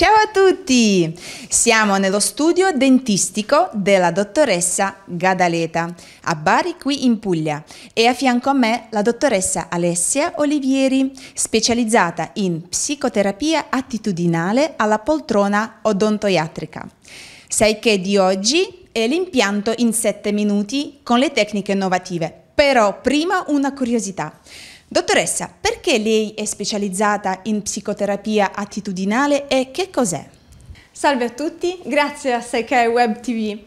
Ciao a tutti! Siamo nello studio dentistico della dottoressa Gadaleta a Bari, qui in Puglia, e a fianco a me la dottoressa Alessia Olivieri, specializzata in psicoterapia attitudinale alla poltrona odontoiatrica. Sai che di oggi è l'impianto in 7 minuti con le tecniche innovative, però prima una curiosità. Dottoressa, perché lei è specializzata in psicoterapia attitudinale e che cos'è? Salve a tutti, grazie a Sekai Web TV.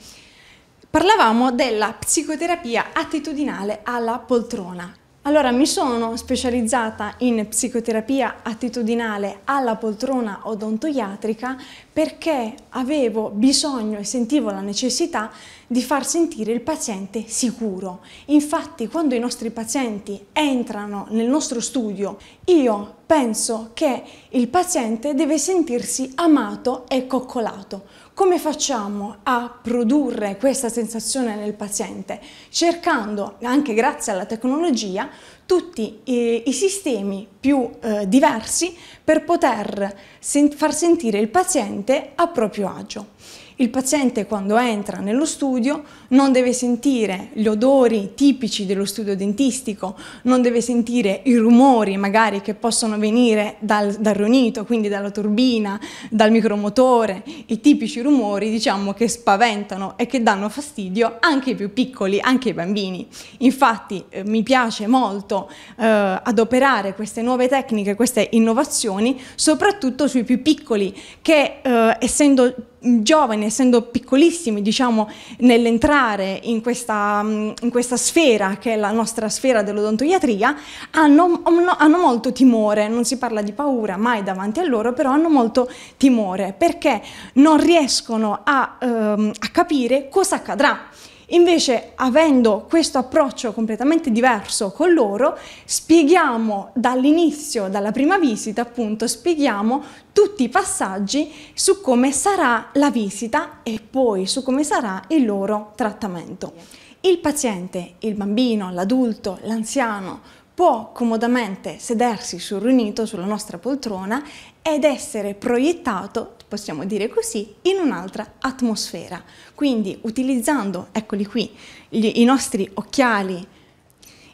Parlavamo della psicoterapia attitudinale alla poltrona, allora, mi sono specializzata in psicoterapia attitudinale alla poltrona odontoiatrica perché avevo bisogno e sentivo la necessità di far sentire il paziente sicuro. Infatti, quando i nostri pazienti entrano nel nostro studio, io penso che il paziente deve sentirsi amato e coccolato. Come facciamo a produrre questa sensazione nel paziente? Cercando, anche grazie alla tecnologia, tutti i, i sistemi più eh, diversi per poter sen far sentire il paziente a proprio agio il paziente quando entra nello studio non deve sentire gli odori tipici dello studio dentistico, non deve sentire i rumori magari che possono venire dal, dal ronito, quindi dalla turbina, dal micromotore, i tipici rumori diciamo che spaventano e che danno fastidio anche ai più piccoli, anche ai bambini. Infatti eh, mi piace molto eh, adoperare queste nuove tecniche, queste innovazioni, soprattutto sui più piccoli che eh, essendo giovani, essendo piccolissimi, diciamo, nell'entrare in questa, mm, in questa, sfera che è la nostra sfera dell'odontoiatria, hanno, hanno, molto timore, non si parla di paura mai davanti a loro, però hanno molto timore perché non riescono a, ehm, a capire cosa accadrà. Invece, avendo questo approccio completamente diverso con loro, spieghiamo dall'inizio, dalla prima visita, appunto, spieghiamo tutti i passaggi su come sarà la visita e poi su come sarà il loro trattamento. Il paziente, il bambino, l'adulto, l'anziano, può comodamente sedersi sul riunito, sulla nostra poltrona ed essere proiettato, possiamo dire così, in un'altra atmosfera. Quindi utilizzando, eccoli qui, gli, i nostri occhiali,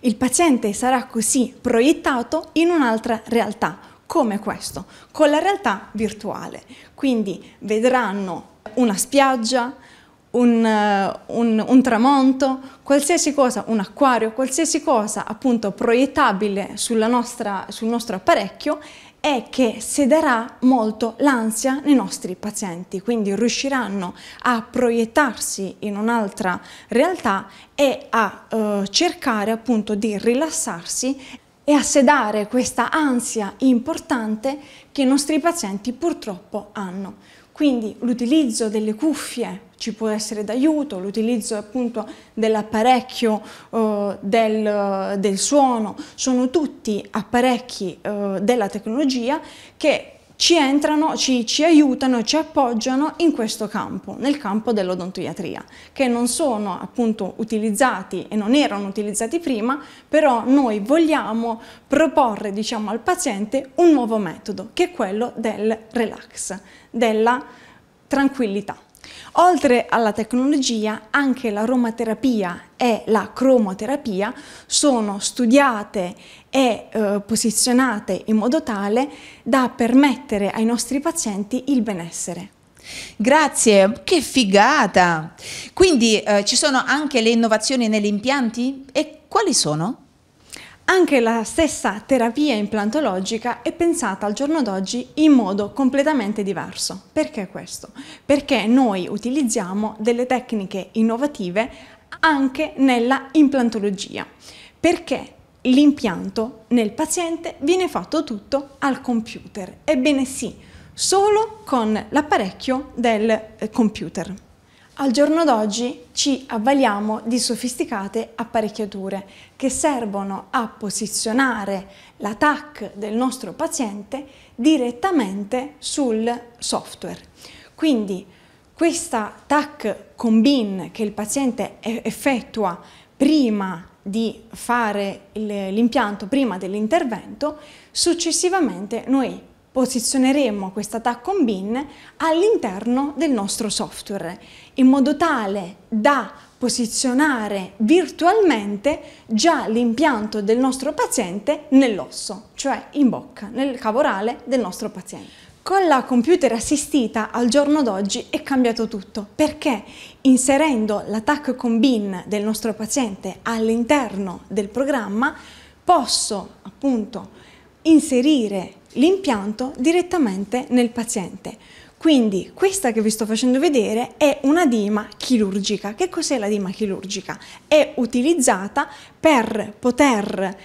il paziente sarà così proiettato in un'altra realtà, come questo, con la realtà virtuale. Quindi vedranno una spiaggia, un, eh, un, un, tramonto, qualsiasi cosa, un acquario, qualsiasi cosa appunto proiettabile nostra, sul nostro apparecchio è che sederà molto l'ansia nei nostri pazienti, quindi riusciranno a proiettarsi in un'altra realtà e a eh, cercare appunto di rilassarsi e a sedare questa ansia importante che i nostri pazienti purtroppo hanno. Quindi l'utilizzo delle cuffie ci può essere d'aiuto, l'utilizzo appunto dell'apparecchio eh, del, del, suono, sono tutti apparecchi eh, della tecnologia che ci entrano, ci, ci aiutano e ci appoggiano in questo campo, nel campo dell'odontoiatria, che non sono appunto utilizzati e non erano utilizzati prima, però noi vogliamo proporre diciamo al paziente un nuovo metodo, che è quello del relax, della tranquillità. Oltre alla tecnologia, anche l'aromaterapia e la cromoterapia sono studiate e eh, posizionate in modo tale da permettere ai nostri pazienti il benessere. Grazie, che figata! Quindi eh, ci sono anche le innovazioni negli impianti? E quali sono? Anche la stessa terapia implantologica è pensata al giorno d'oggi in modo completamente diverso. Perché questo? Perché noi utilizziamo delle tecniche innovative anche nella implantologia. Perché l'impianto nel paziente viene fatto tutto al computer. Ebbene sì, solo con l'apparecchio del eh, computer. Al giorno d'oggi ci avvaliamo di sofisticate apparecchiature che servono a posizionare la TAC del nostro paziente direttamente sul software. Quindi questa TAC con che il paziente effettua prima di fare l'impianto, prima dell'intervento, successivamente noi posizioneremo questa con BIN all'interno del nostro software in modo tale da posizionare virtualmente già l'impianto del nostro paziente nell'osso, cioè in bocca, nel cavo orale del nostro paziente. Con la computer assistita al giorno d'oggi è cambiato tutto perché inserendo la TAC Combin del nostro paziente all'interno del programma posso appunto inserire l'impianto direttamente nel paziente. Quindi questa che vi sto facendo vedere è una dima chirurgica. Che cos'è la dima chirurgica? È utilizzata per poter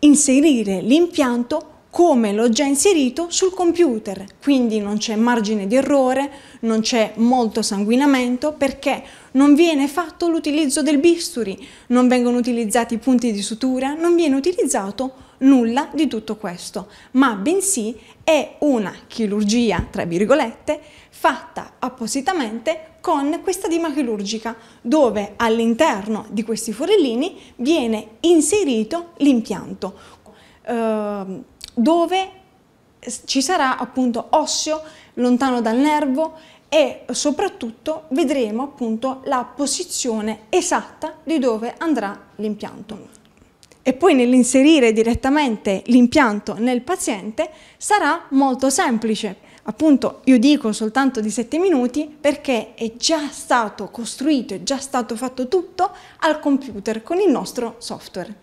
inserire l'impianto come l'ho già inserito sul computer, quindi non c'è margine di errore, non c'è molto sanguinamento perché non viene fatto l'utilizzo del bisturi, non vengono utilizzati i punti di sutura, non viene utilizzato nulla di tutto questo, ma bensì è una chirurgia, tra virgolette, fatta appositamente con questa dima chirurgica, dove all'interno di questi forellini viene inserito l'impianto, eh, dove ci sarà appunto osseo lontano dal nervo e soprattutto vedremo appunto la posizione esatta di dove andrà l'impianto e poi nell'inserire direttamente l'impianto nel paziente sarà molto semplice. Appunto io dico soltanto di 7 minuti perché è già stato costruito, è già stato fatto tutto al computer con il nostro software.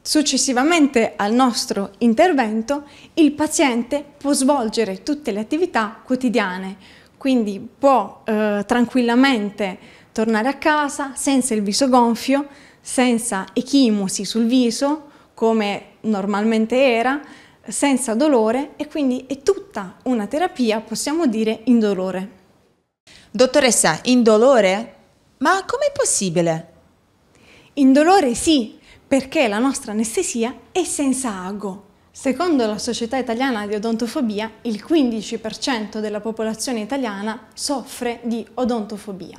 Successivamente al nostro intervento il paziente può svolgere tutte le attività quotidiane, quindi può eh, tranquillamente tornare a casa senza il viso gonfio, senza echimosi sul viso, come normalmente era, senza dolore e quindi è tutta una terapia, possiamo dire, indolore. Dottoressa, indolore? Ma com'è possibile? Indolore sì, perché la nostra anestesia è senza ago. Secondo la Società Italiana di Odontofobia, il 15% della popolazione italiana soffre di odontofobia.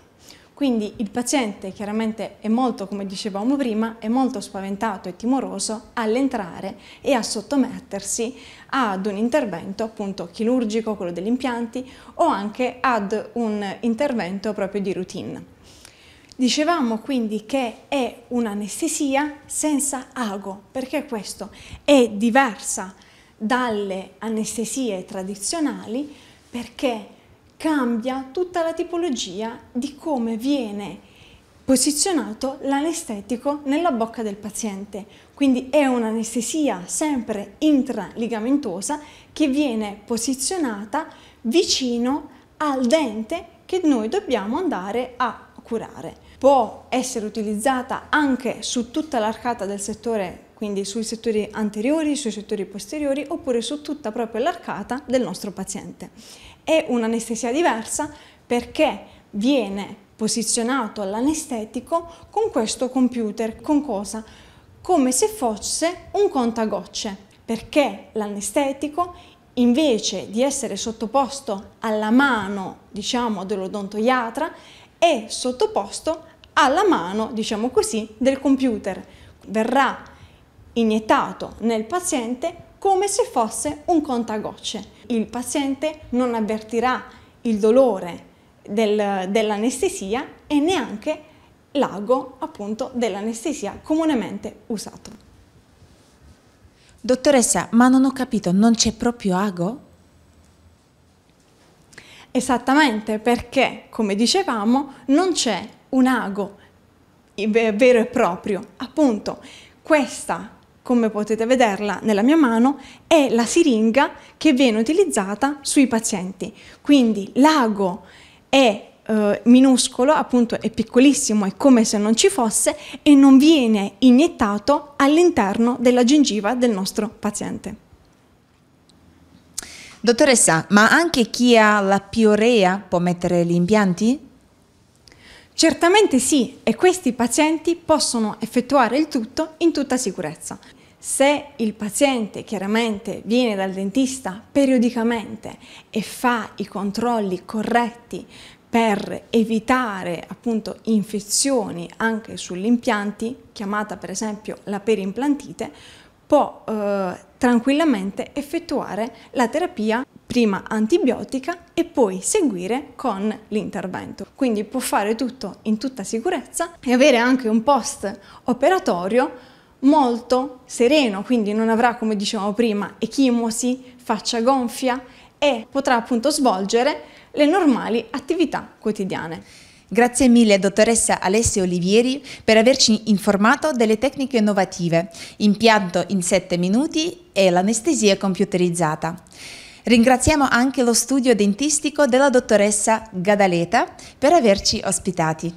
Quindi il paziente chiaramente è molto, come dicevamo prima, è molto spaventato e timoroso all'entrare e a sottomettersi ad un intervento appunto chirurgico, quello degli impianti, o anche ad un intervento proprio di routine. Dicevamo quindi che è un'anestesia senza ago, perché questo è diversa dalle anestesie tradizionali, perché cambia tutta la tipologia di come viene posizionato l'anestetico nella bocca del paziente. Quindi è un'anestesia sempre intraligamentosa che viene posizionata vicino al dente che noi dobbiamo andare a curare. Può essere utilizzata anche su tutta l'arcata del settore quindi sui settori anteriori, sui settori posteriori oppure su tutta proprio l'arcata del nostro paziente è un'anestesia diversa perché viene posizionato l'anestetico con questo computer, con cosa? Come se fosse un contagocce, perché l'anestetico invece di essere sottoposto alla mano, diciamo, dell'odontoiatra, è sottoposto alla mano, diciamo così, del computer. Verrà iniettato nel paziente come se fosse un contagocce. Il paziente non avvertirà il dolore del, dell'anestesia e neanche l'ago appunto dell'anestesia comunemente usato. Dottoressa, ma non ho capito, non c'è proprio ago? Esattamente, perché come dicevamo non c'è un ago vero e proprio. Appunto, questa come potete vederla nella mia mano, è la siringa che viene utilizzata sui pazienti. Quindi l'ago è eh, minuscolo, appunto è piccolissimo, è come se non ci fosse e non viene iniettato all'interno della gengiva del nostro paziente. Dottoressa, ma anche chi ha la piorea può mettere gli impianti? Certamente sì, e questi pazienti possono effettuare il tutto in tutta sicurezza. Se il paziente chiaramente viene dal dentista periodicamente e fa i controlli corretti per evitare appunto infezioni anche sugli impianti, chiamata per esempio la perimplantite, può eh, tranquillamente effettuare la terapia prima antibiotica e poi seguire con l'intervento. Quindi può fare tutto in tutta sicurezza e avere anche un post operatorio molto sereno, quindi non avrà, come dicevamo prima, echimosi, faccia gonfia e potrà appunto svolgere le normali attività quotidiane. Grazie mille dottoressa Alessia Olivieri per averci informato delle tecniche innovative, impianto in 7 minuti e l'anestesia computerizzata. Ringraziamo anche lo studio dentistico della dottoressa Gadaleta per averci ospitati.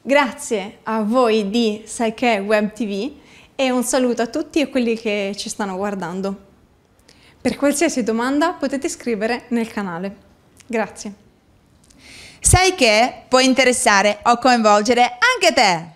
Grazie a voi di Psyche Web TV e un saluto a tutti e quelli che ci stanno guardando. Per qualsiasi domanda potete scrivere nel canale. Grazie. Sai che può interessare o coinvolgere anche te!